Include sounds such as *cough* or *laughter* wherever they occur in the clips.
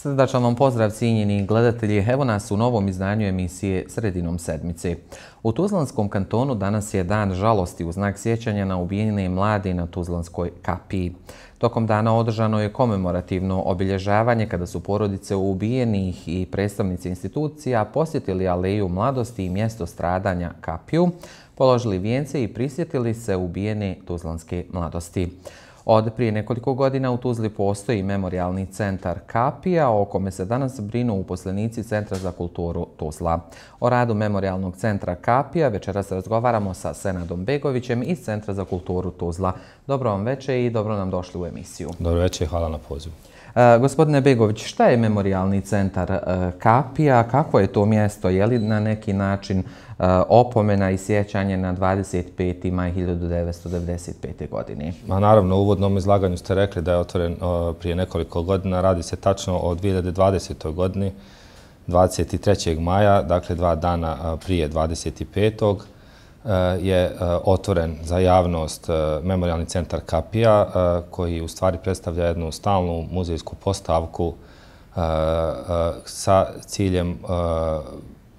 Srdačan vam pozdrav, cijenjeni gledatelji. Evo nas u novom izdanju emisije Sredinom sedmice. U Tuzlanskom kantonu danas je dan žalosti u znak sjećanja na ubijenine mlade na Tuzlanskoj kapiji. Tokom dana održano je komemorativno obilježavanje kada su porodice ubijenih i predstavnice institucija posjetili aleju mladosti i mjesto stradanja kapiju, položili vijence i prisjetili se ubijene Tuzlanske mladosti. Tuzlanske mladosti. Od prije nekoliko godina u Tuzli postoji memorialni centar Kapija, o kome se danas brinu uposlenici Centra za kulturu Tuzla. O radu memorialnog centra Kapija večeras razgovaramo sa Senadom Begovićem iz Centra za kulturu Tuzla. Dobro vam večer i dobro nam došli u emisiju. Dobro večer i hvala na pozivu. E, gospodine Begović, šta je memorialni centar e, Kapija? Kako je to mjesto? Je li na neki način e, opomena i sjećanje na 25. maj 1995. godine? Naravno, u uvodnom izlaganju ste rekli da je otvoren prije nekoliko godina. Radi se tačno o 2020. godini, 23. maja, dakle dva dana prije 25. godine. Eh, je eh, otvoren za javnost eh, Memorialni centar Kapija, koji u stvari predstavlja jednu stalnu muzejsku postavku sa ciljem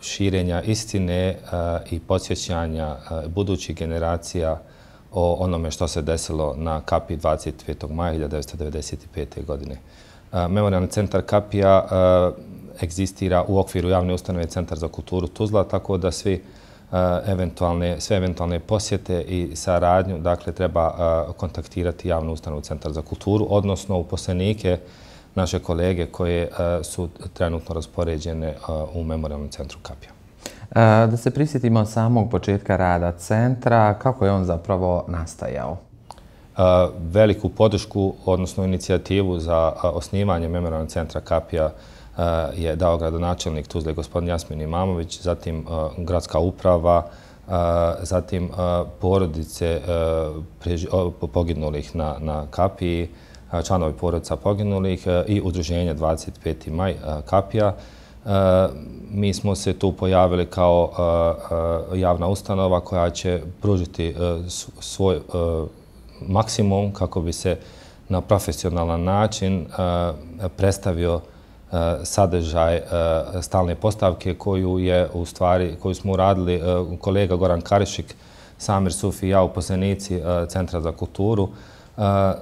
širenja istine i podsjećanja budućih generacija o onome što se desilo na Kapiji 25. maja 1995. godine. Memorialni centar Kapija egzistira u okviru javne ustanove Centar za kulturu Tuzla, tako da svi učinjeni Eh, sve eventualne posjete i saradnju, dakle, treba eh, kontaktirati javnu ustanovu Centar za kulturu, odnosno uposlenike naše kolege koje eh, su trenutno raspoređene u Memorialnom centru Kapija. Da se prisjetimo samog početka rada centra, kako je on zapravo nastajao? Veliku podršku, odnosno inicijativu za osnivanje Memorialnog centra Kapija je je dao gradonačelnik Tuzle gospodin Jasmin Imamović, zatim e, gradska uprava, e, zatim e, porodice poginulih na Kapiji, članovi porodica poginulih i udruženje 25. maj Kapija. Mi smo se tu pojavili kao javna ustanova koja će pružiti svoj maksimum kako bi se na profesionalan način predstavio E, sadržaj e, stalne postavke koju je u stvari, smo uradili e, kolega Goran Karišik, Samir Sufi i ja uposlenici Centra za kulturu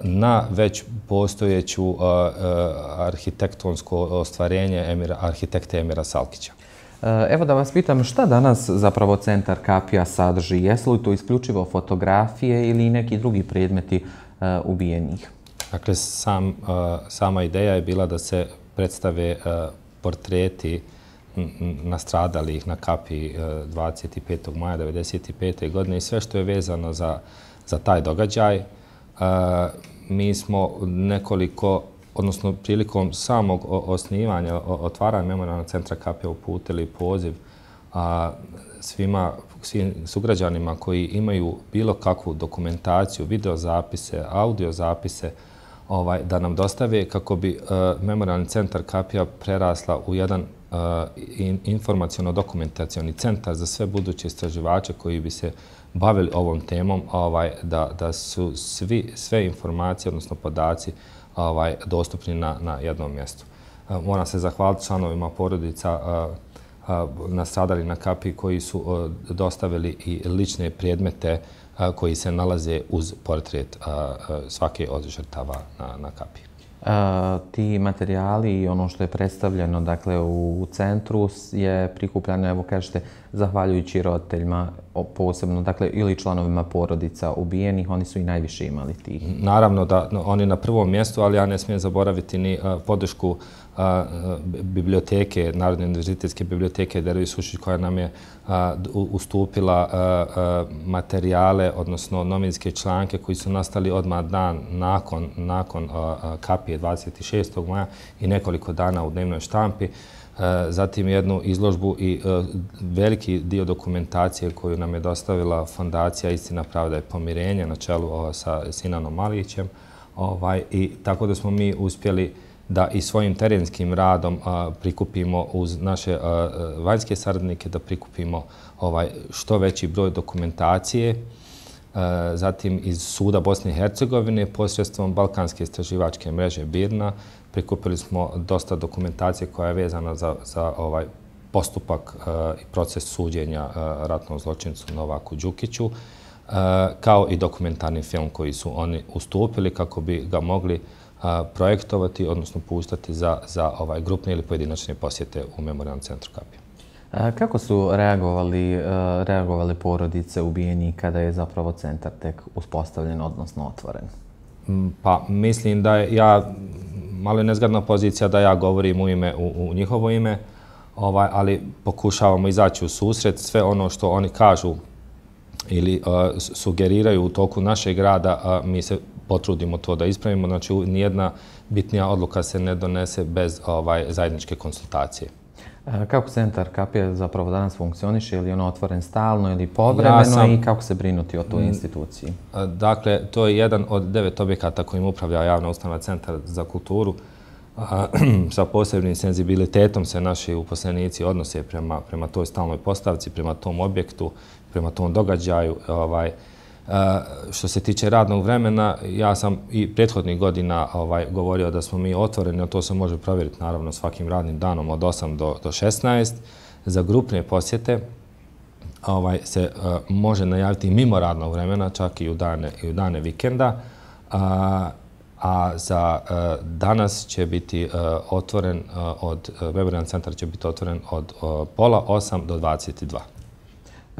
na već postojeću arhitektonsko ostvarenje arhitekte Emira Salkića. Evo da vas pitam, šta danas zapravo Centar Kapija sadrži? Jesu li to isključivo fotografije ili neki drugi predmeti ubijenih? Dakle, sama ideja je bila da se predstave eh, portreti nastradalih na kapi 25. Eh, maja 1995. godine i sve što je vezano za taj događaj. Eh, mi smo nekoliko, odnosno prilikom samog osnivanja otvaranja Memorialnog centra kapija uputili poziv svima, svim sugrađanima koji imaju bilo kakvu dokumentaciju, videozapise, audiozapise, zapise, Ovaj, da nam dostave kako bi e, Memorialni centar Kapija prerasla u jedan e, informacijono-dokumentacijoni centar za sve buduće istraživače koji bi se bavili ovom temom, ovaj, da su sve informacije, odnosno podaci, ovaj, dostupni na jednom mjestu. E, moram se zahvaliti članovima porodica na sadali na kapi koji su dostavili i lične prijedmete koji se nalaze uz portret svake od žrtava na kapi. Ti materijali i ono što je predstavljeno dakle, u centru je prikupljeno, evo kažete, zahvaljujući roditeljima, posebno dakle, ili članovima porodica ubijenih, oni su i najviše imali tih. Naravno da oni na prvom mjestu, ali ja ne smijem zaboraviti ni podršku biblioteke, Narodne univerzitetske biblioteke Deravi Sušić koja nam je ustupila materijale, odnosno novinske članke koji su nastali odmah dan nakon, nakon kapije 26. maja i nekoliko dana u dnevnoj štampi. Zatim jednu izložbu i veliki dio dokumentacije koju nam je dostavila Fondacija Istina, Pravda i Pomirenje na čelu sa Sinanom Malićem. Ovaj, I tako da smo mi uspjeli učiniti da i svojim terenskim radom prikupimo uz naše vanjske saradnike, da prikupimo ovaj, što veći broj dokumentacije, zatim iz Suda Bosne i Hercegovine posredstvom Balkanske istraživačke mreže Birna prikupili smo dosta dokumentacije koja je vezana za ovaj postupak i proces suđenja ratnom zločincu Novaku Đukiću, kao i dokumentarni film koji su oni ustupili kako bi ga mogli projektovati, odnosno pustati za ovaj grupne ili pojedinačne posjete u Memorialnom centru Kapija. Kako su reagovali e, porodice ubijeni kada je zapravo centar tek uspostavljen, odnosno otvoren? Mm, pa mislim da je, ja, malo je nezgadna pozicija da ja govorim u njihovo ime, ovaj, ali pokušavamo izaći u susret sve ono što oni kažu ili e, sugeriraju u toku našeg rada, mi se potrudimo to da ispravimo. Znači, nijedna bitnija odluka se ne donese bez ovaj, zajedničke konsultacije. E, kako centar KAPI zapravo danas funkcioniše? Je li ono otvoren stalno ili povremeno i kako se brinuti o toj mm. instituciji? E, dakle, to je jedan od devet objekata kojim upravlja javna ustanova Centar za kulturu. E, *clears throat* sa posebnim senzibilitetom se naši uposlenici odnose prema, prema toj stalnoj postavci, prema tom objektu, prema tom događaju. Ovaj, Što se tiče radnog vremena, ja sam i prethodnih godina ovaj, govorio da smo mi otvoreni, a to se može provjeriti naravno svakim radnim danom od 8 do 16. Za grupne posjete ovaj, se može najaviti mimo radnog vremena, čak i u dane vikenda, a za danas će biti otvoren, Beberian Centar će biti otvoren od pola 8 do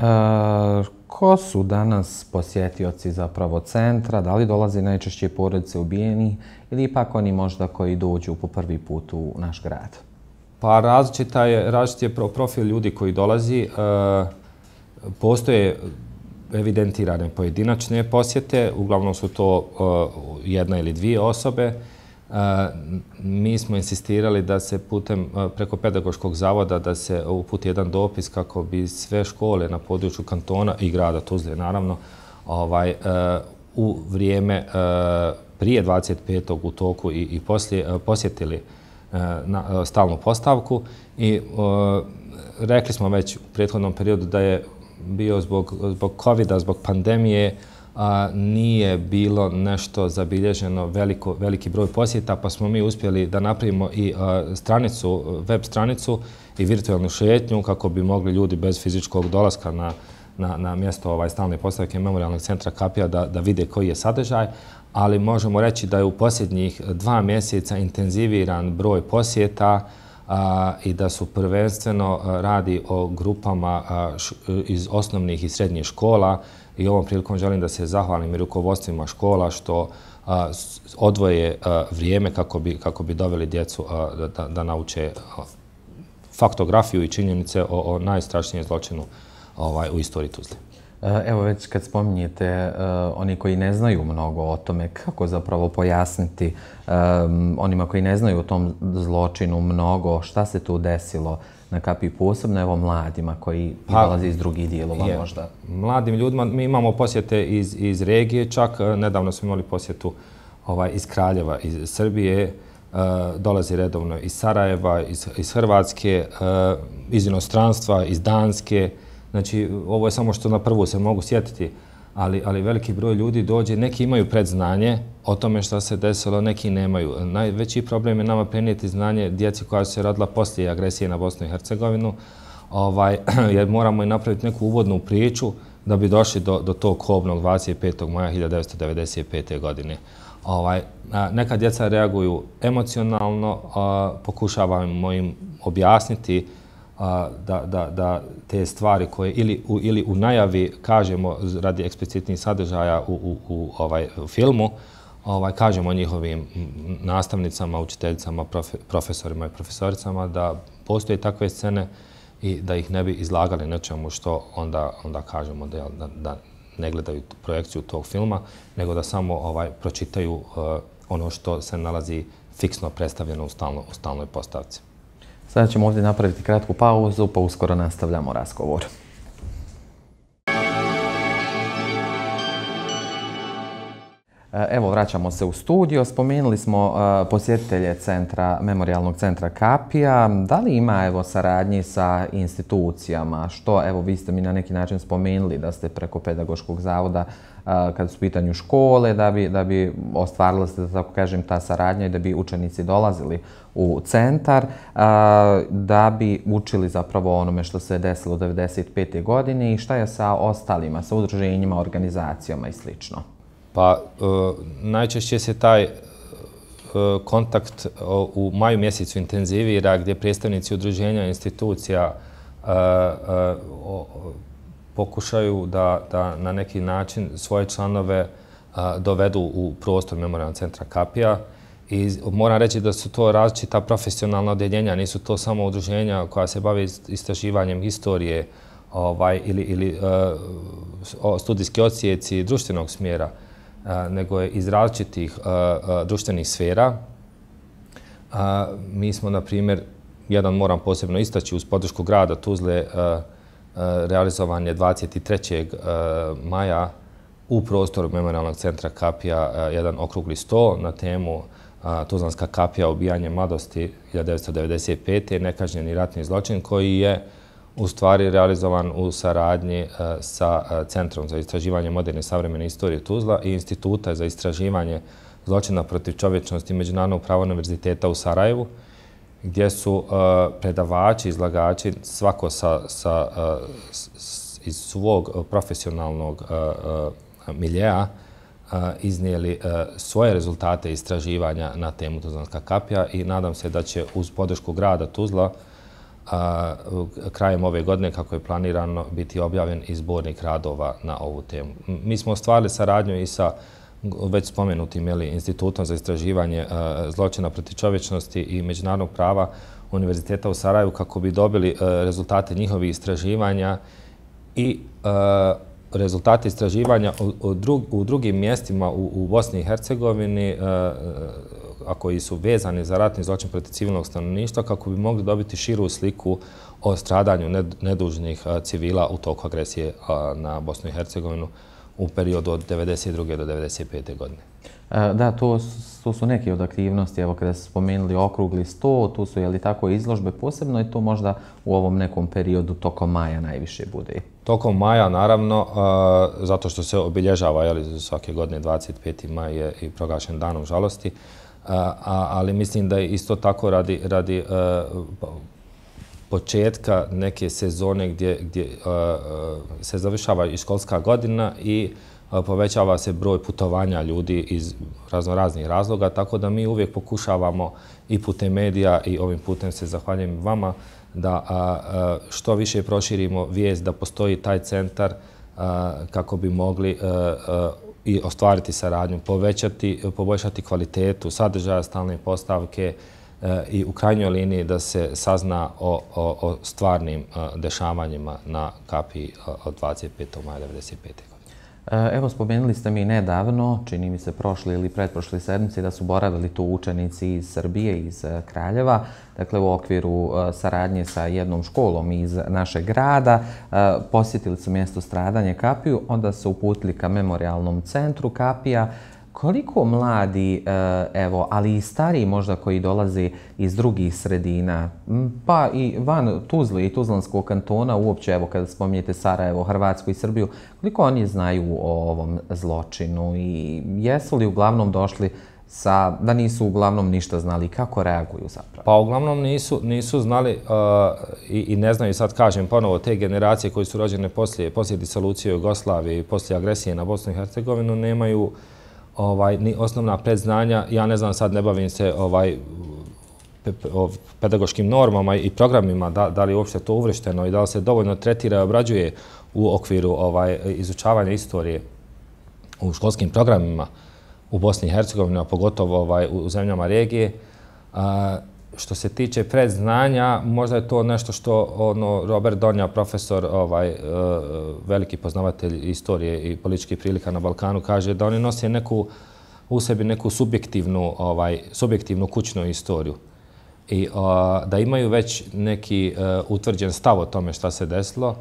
22 ko su danas posjetioci zapravo centra, da li dolazi najčešće porodice ubijenih ili ipak oni možda koji dođu po prvi put u naš grad? Pa različita je, različit je profil ljudi koji dolazi. E, postoje evidentirane pojedinačne posjete, uglavnom su to e, jedna ili dvije osobe. Mi smo insistirali da se putem preko pedagoškog zavoda da se uputi jedan dopis kako bi sve škole na području kantona i grada Tuzle, naravno, ovaj, u vrijeme prije 25. u toku i posjetili stalnu postavku i rekli smo već u prethodnom periodu da je bio zbog COVID-a, zbog pandemije, nije bilo nešto zabilježeno veliki broj posjeta, pa smo mi uspjeli da napravimo i stranicu, web stranicu i virtualnu šetnju kako bi mogli ljudi bez fizičkog dolaska na na mjesto ovaj, stalne postavke Memorialnog centra Kapija da vide koji je sadržaj, ali možemo reći da je u posljednjih dva mjeseca intenziviran broj posjeta i da su prvenstveno radi o grupama iz osnovnih i srednjih škola, i ovom prilikom želim da se zahvalim i rukovodstvima škola što odvoje vrijeme kako bi doveli djecu da nauče faktografiju i činjenice o najstrašnijem zločinu ovaj, u istoriji Tuzli. E, evo već kad spominjete e, oni koji ne znaju mnogo o tome, kako zapravo pojasniti e, onima koji ne znaju o tom zločinu mnogo, šta se tu desilo, na kapi, posebno evo mladima koji pa, dolaze iz drugih dijelova možda? Mladim ljudima, mi imamo posjete iz, iz regije, čak e, nedavno smo imali posjetu ovaj, iz Kraljeva, iz Srbije, e, dolazi redovno iz Sarajeva, iz, iz Hrvatske, e, iz inostranstva, iz Danske. Znači, ovo je samo što na prvu se mogu sjetiti ali, ali veliki broj ljudi dođe, neki imaju predznanje o tome što se desilo, neki nemaju. Najveći problem je nama prenijeti znanje djeci koja su se radila poslije agresije na Bosnu i Hercegovinu, ovaj, *clears throat* jer moramo i napraviti neku uvodnu priču da bi došli do, do tog kobnog 25. maja 1995. godine. Ovaj, neka djeca reaguju emocionalno, pokušavamo im objasniti da te stvari koje ili u najavi, kažemo radi eksplicitnih sadržaja u ovaj, filmu, ovaj, kažemo njihovim nastavnicama, učiteljicama, profesorima i profesoricama da postoje takve scene i da ih ne bi izlagali nečemu što onda kažemo da ne gledaju projekciju tog filma, nego da samo ovaj, pročitaju eh, ono što se nalazi fiksno predstavljeno u stalnoj postavci. Sada ćemo ovdje napraviti kratku pauzu, pa uskoro nastavljamo razgovor. E, evo, vraćamo se u studio. Spomenuli smo e, posjetitelje centra, memorialnog centra Kapija. Da li ima evo, saradnji sa institucijama? Što, evo, vi ste mi na neki način spomenuli da ste preko pedagoškog zavoda kad su u pitanju škole, da bi, da bi ostvarila se, da tako kažem, ta saradnja i da bi učenici dolazili u centar, a, da bi učili zapravo onome što se desilo u 1995. godine i šta je sa ostalima, sa udruženjima, organizacijama i slično? Pa, e, najčešće se taj e, kontakt o, e, u maju mjesecu intenzivira gdje predstavnici udruženja institucija e, e, o, pokušaju da, da na neki način svoje članove dovedu u prostor Memorialnog centra Kapija. I moram reći da su to različita profesionalna odjeljenja, nisu to samo udruženja koja se bave istraživanjem historije ovaj, ili, ili e, studijski ocijeci društvenog smjera, e, nego je iz različitih e, društvenih sfera. mi smo, na primjer, jedan moram posebno istaći uz podršku grada Tuzle, a, Eh, realizovan je 23. Eh, maja u prostoru Memorialnog centra Kapija eh, jedan okrugli sto na temu Tuzlanska kapija obijanje mladosti 1995. nekažnjeni ratni zločin koji je u stvari realizovan u saradnji sa Centrom za istraživanje moderne savremene istorije Tuzla i Instituta za istraživanje zločina protiv čovječnosti Međunarodnog prava univerziteta u Sarajevu gdje su uh, predavači, izlagači, svako uh, iz svog uh, profesionalnog miljeja iznijeli svoje rezultate istraživanja na temu Tuzlanska kapija i nadam se da će uz podršku grada Tuzla krajem ove godine, kako je planirano, biti objavljen izbornik radova na ovu temu. Mi smo ostvarili saradnju i sa učinima već spomenutim institutom za istraživanje e, zločina proti čovječnosti i međunarodnog prava Univerziteta u Sarajevu kako bi dobili e, rezultate njihovih istraživanja i e, rezultate istraživanja u drugim mjestima u Bosni i Hercegovini a koji su vezani za ratni zločin proti civilnog stanovništva kako bi mogli dobiti širu sliku o stradanju nedužnih civila u toku agresije na Bosnu i Hercegovinu u periodu od 1992. do 1995. godine. E, da, to su neke od aktivnosti, evo kada se spomenuli okrugli sto, tu su jeli tako izložbe posebno i to možda u ovom nekom periodu tokom maja najviše bude. Tokom maja, naravno, e, zato što se obilježava svake godine 25. maj je i progašen dan u žalosti, e, ali mislim da je isto tako radi početka neke sezone gdje se završava i školska godina i povećava se broj putovanja ljudi iz raznoraznih razloga, tako da mi uvijek pokušavamo i putem medija i ovim putem se zahvaljujem vama da što više proširimo vijest da postoji taj centar kako bi mogli i ostvariti saradnju, povećati, poboljšati kvalitetu sadržaja stalne postavke, i u krajnjoj liniji da se sazna o stvarnim e, dešavanjima na kapi e, od 25. maja 1995. godine. E, evo, spomenuli ste mi nedavno, čini mi se prošli ili pretprošli sedmici, da su boravili tu učenici iz Srbije, iz Kraljeva, dakle u okviru saradnje sa jednom školom iz našeg grada, posjetili su mjesto stradanje kapiju, onda su uputili ka memorialnom centru kapija, Koliko mladi, eh, evo, ali i stariji možda koji dolaze iz drugih sredina, pa i van Tuzli i Tuzlanskog kantona, uopće, evo, kada spominjete Sarajevo, Hrvatsku i Srbiju, koliko oni znaju o ovom zločinu i jesu li uglavnom došli sa, da nisu uglavnom ništa znali, kako reaguju zapravo? Pa uglavnom nisu, nisu znali eh, i, i ne znaju, sad kažem ponovo, te generacije koji su rođene poslije, poslije disolucije Jugoslavije i poslije agresije na Bosnu i Hercegovinu nemaju ovaj ni osnovna predznanja, ja ne znam, sad ne bavim se ovaj pedagoškim normama i programima, da da li uopšte to uvršteno i da li se dovoljno tretira i obrađuje u okviru ovaj izučavanja istorije u školskim programima u Bosni i Hercegovini, a pogotovo ovaj u zemljama regije, što se tiče predznanja, možda je to nešto što ono, Robert Donja, profesor, ovaj, e, veliki poznavatelj istorije i političkih prilika na Balkanu, kaže da oni nosi u sebi neku subjektivnu ovaj, subjektivnu kućnu istoriju i da imaju već neki e, utvrđen stav o tome šta se desilo,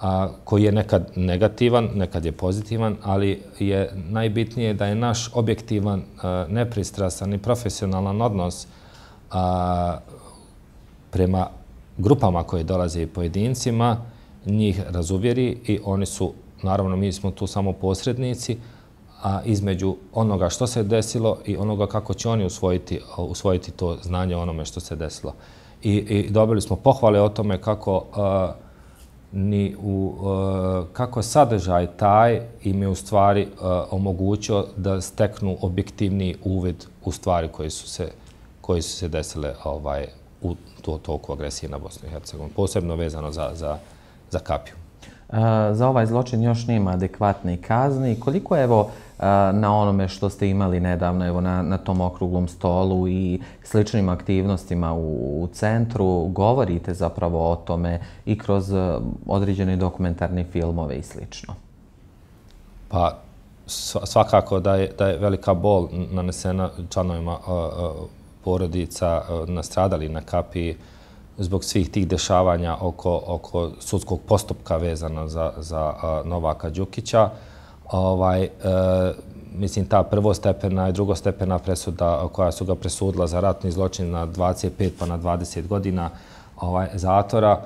a, koji je nekad negativan, nekad je pozitivan, ali je najbitnije da je naš objektivan, e, nepristrasan i profesionalan odnos prema grupama koje dolaze i pojedincima, njih razuvjeri i oni su, naravno mi smo tu samo posrednici, a između onoga što se desilo i onoga kako će oni usvojiti, usvojiti to znanje o onome što se desilo. I, i dobili smo pohvale o tome kako a, ni u, a, kako sadržaj taj im je u stvari a, omogućio da steknu objektivni uvid u stvari koje su se desilo koje su se desile ovaj, u to toku agresije na Bosni i Hercegovini, posebno vezano za, za, za kapiju. E, za ovaj zločin još nema adekvatne kazni. Koliko je evo, e, na onome što ste imali nedavno evo, na, na tom okruglom stolu i sličnim aktivnostima u, u centru, govorite zapravo o tome i kroz e, određene dokumentarne filmove i slično? Pa, svakako da je, da je velika bol nanesena članovima uh, porodica e, nastradali na kapi zbog svih tih dešavanja oko sudskog postupka vezano za e, Novaka Đukića. Ovaj, e, mislim, ta prvostepena i drugostepena presuda koja su ga presudila za ratni zločin na 25 pa na 20 godina ovaj, zatora,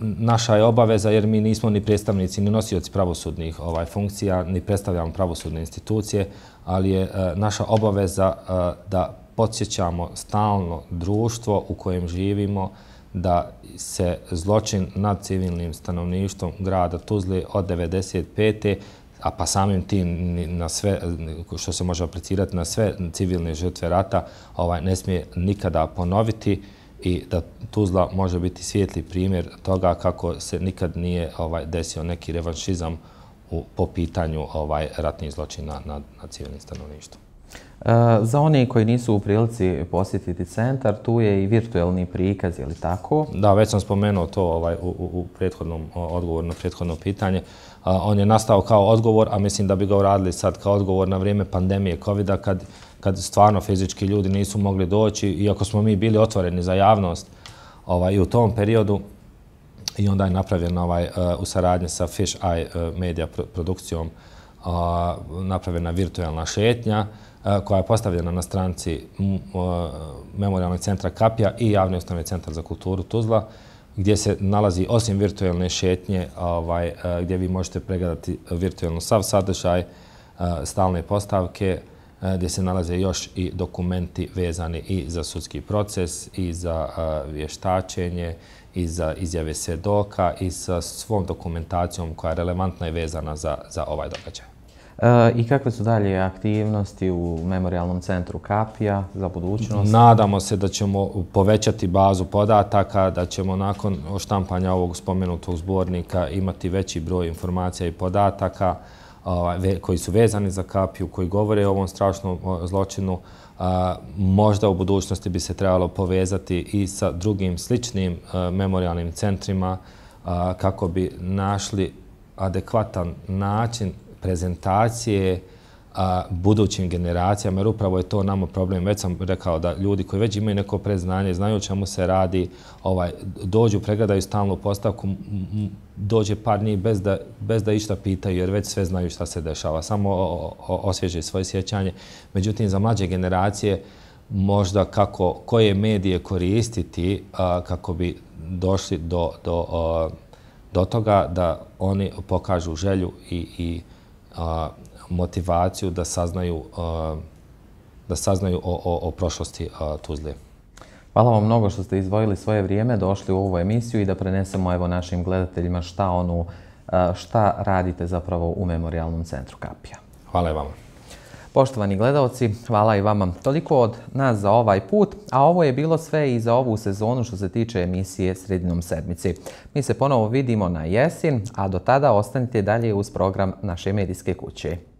naša je obaveza jer mi nismo ni predstavnici ni nosioci pravosudnih ovaj, funkcija, ni predstavljamo pravosudne institucije, ali je naša obaveza da podsjećamo stalno društvo u kojem živimo da se zločin nad civilnim stanovništvom grada Tuzli od 1995. a pa samim tim na sve, što se može aplicirati na sve civilne žrtve rata, ovaj, ne smije nikada ponoviti i da Tuzla može biti svijetli primjer toga kako se nikad nije ovaj desio neki revanšizam u, po pitanju ovaj ratnih zločina na nad civilnim stanovništvom. E, za one koji nisu u prilici posjetiti centar, tu je i virtuelni prikaz, je li tako? Da, već sam spomenuo to ovaj, u prethodnom odgovoru na prethodno pitanje. E, on je nastao kao odgovor, a mislim da bi ga uradili sad kao odgovor na vrijeme pandemije COVID-a, kad stvarno fizički ljudi nisu mogli doći, iako smo mi bili otvoreni za javnost ovaj, i u tom periodu, i onda je napravljen ovaj, e, u saradnji sa Fish Eye Media produkcijom, napravljena virtualna šetnja koja je postavljena na stranci Memorialnog centra Kapija i Javni ustanovni centar za kulturu Tuzla gdje se nalazi osim virtualne šetnje ovaj, gdje vi možete pregledati virtualnu sav sadržaj stalne postavke gdje se nalaze još i dokumenti vezani i za sudski proces i za vještačenje i za izjave svjedoka i sa svom dokumentacijom koja je relevantna i vezana za ovaj događaj. E, I kakve su dalje aktivnosti u Memorialnom centru Kapija za budućnost? Nadamo se da ćemo povećati bazu podataka, da ćemo nakon oštampanja ovog spomenutog zbornika imati veći broj informacija i podataka ovaj, koji su vezani za Kapiju, koji govore o ovom strašnom zločinu. E, možda u budućnosti bi se trebalo povezati i sa drugim sličnim e, memorialnim centrima kako bi našli adekvatan način prezentacije budućim generacijama, jer upravo je to namo problem. Već sam rekao da ljudi koji već imaju neko predznanje, znaju o čemu se radi, ovaj, dođu, pregledaju stalnu postavku, dođe par njih bez da išta pitaju, jer već sve znaju šta se dešava. Samo osvježe svoje sjećanje. Međutim, za mlađe generacije, možda kako, koje medije koristiti kako bi došli do toga da oni pokažu želju i želju motivaciju da saznaju, da saznaju o, o, o prošlosti Tuzlije. Hvala vam mnogo što ste izvojili svoje vrijeme, došli u ovu emisiju i da prenesemo evo našim gledateljima šta, onu, šta radite zapravo u Memorialnom centru Kapija. Hvala vam. Poštovani gledalci, hvala i vama toliko od nas za ovaj put, a ovo je bilo sve i za ovu sezonu što se tiče emisije Sredinom sedmici. Mi se ponovo vidimo na jesin, a do tada ostanite dalje uz program naše medijske kuće.